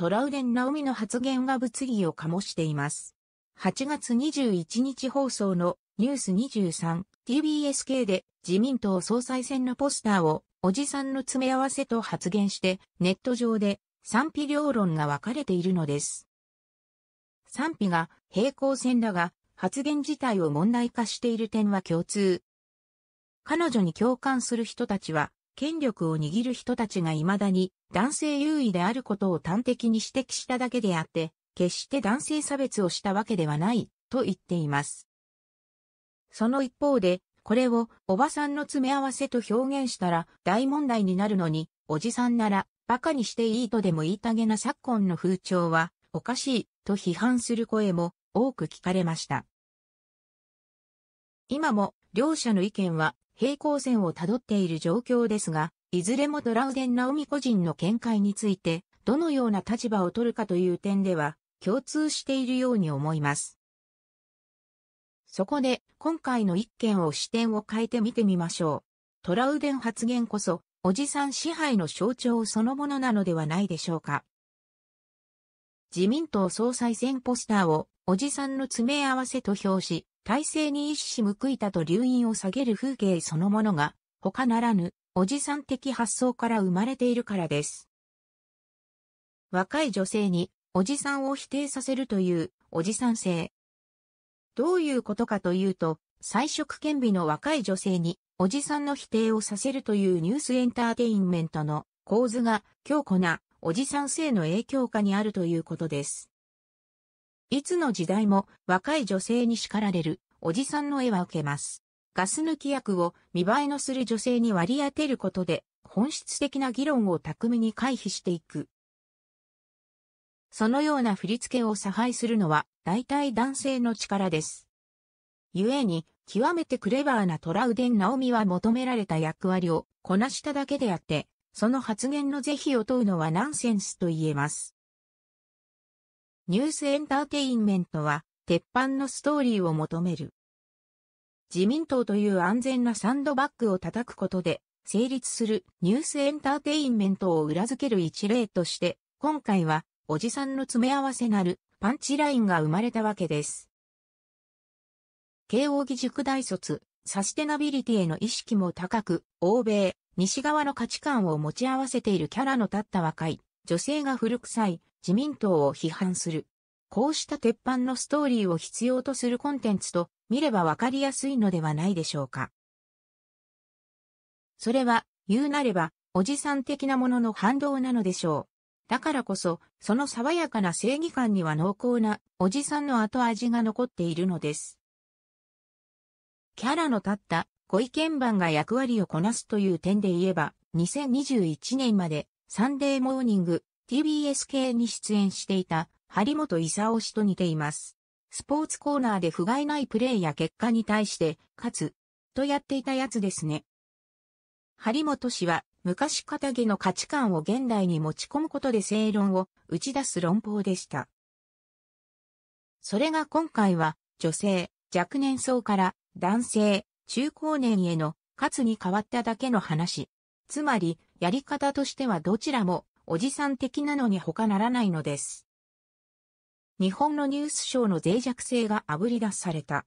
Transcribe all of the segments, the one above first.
トラウデン・ナオミの発言が物議を醸しています。8月21日放送のニュース 23TBS 系で自民党総裁選のポスターをおじさんの詰め合わせと発言してネット上で賛否両論が分かれているのです。賛否が平行線だが発言自体を問題化している点は共通。彼女に共感する人たちは権力を握る人たちが未だに男性優位であることを端的に指摘しただけであって、決して男性差別をしたわけではない、と言っています。その一方で、これをおばさんの詰め合わせと表現したら大問題になるのに、おじさんなら馬鹿にしていいとでも言いたげな昨今の風潮はおかしいと批判する声も多く聞かれました。今も両者の意見は平行線をたどっている状況ですが、いずれもトラウデン・ナオミ個人の見解について、どのような立場を取るかという点では、共通しているように思います。そこで、今回の一件を視点を変えて見てみましょう。トラウデン発言こそ、おじさん支配の象徴そのものなのではないでしょうか。自民党総裁選ポスターをおじさんの詰め合わせと評し、体制に一矢報いたと留飲を下げる風景そのものが、他ならぬ、おじさん的発想から生まれているからです。若い女性に、おじさんを否定させるという、おじさん性。どういうことかというと、彩色兼備の若い女性に、おじさんの否定をさせるというニュースエンターテインメントの構図が強固なおじさん性の影響下にあるということです。いつの時代も若い女性に叱られる、おじさんの絵は受けます。ガス抜き役を見栄えのする女性に割り当てることで、本質的な議論を巧みに回避していく。そのような振り付けを差配するのは、大体男性の力です。故に、極めてクレバーなトラウデン・ナオミは求められた役割をこなしただけであって、その発言の是非を問うのはナンセンスと言えます。ニュースエンターテインメントは、鉄板のストーリーを求める。自民党という安全なサンドバッグを叩くことで、成立するニュースエンターテインメントを裏付ける一例として、今回は、おじさんの詰め合わせなるパンチラインが生まれたわけです。慶応義塾大卒、サステナビリティへの意識も高く、欧米、西側の価値観を持ち合わせているキャラの立った若い、女性が古臭い、自民党を批判する。こうした鉄板のストーリーを必要とするコンテンツと見ればわかりやすいのではないでしょうか。それは、言うなれば、おじさん的なものの反動なのでしょう。だからこそ、その爽やかな正義感には濃厚なおじさんの後味が残っているのです。キャラの立ったご意見番が役割をこなすという点で言えば、2021年までサンデーモーニング TBS 系に出演していた張本勲氏と似ています。スポーツコーナーで不甲斐ないプレーや結果に対して、勝つ、とやっていたやつですね。張本氏は、昔片毛の価値観を現代に持ち込むことで正論を打ち出す論法でした。それが今回は、女性、若年層から男性、中高年への、勝つに変わっただけの話。つまり、やり方としてはどちらもおじさん的なのに他ならないのです。日本のニュースショーの脆弱性が炙り出された。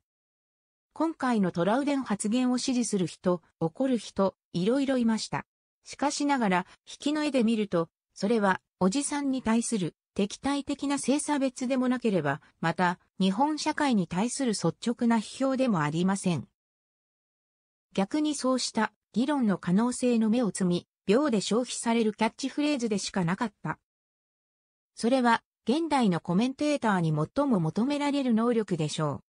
今回のトラウデン発言を支持する人、怒る人、いろいろいました。しかしながら、引きの絵で見ると、それは、おじさんに対する敵対的な性差別でもなければ、また、日本社会に対する率直な批評でもありません。逆にそうした議論の可能性の芽を摘み、秒で消費されるキャッチフレーズでしかなかった。それは、現代のコメンテーターに最も求められる能力でしょう。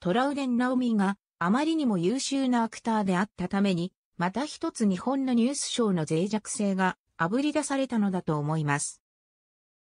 トラウデン・ナオミがあまりにも優秀なアクターであったために、また一つ日本のニュースショーの脆弱性があぶり出されたのだと思います。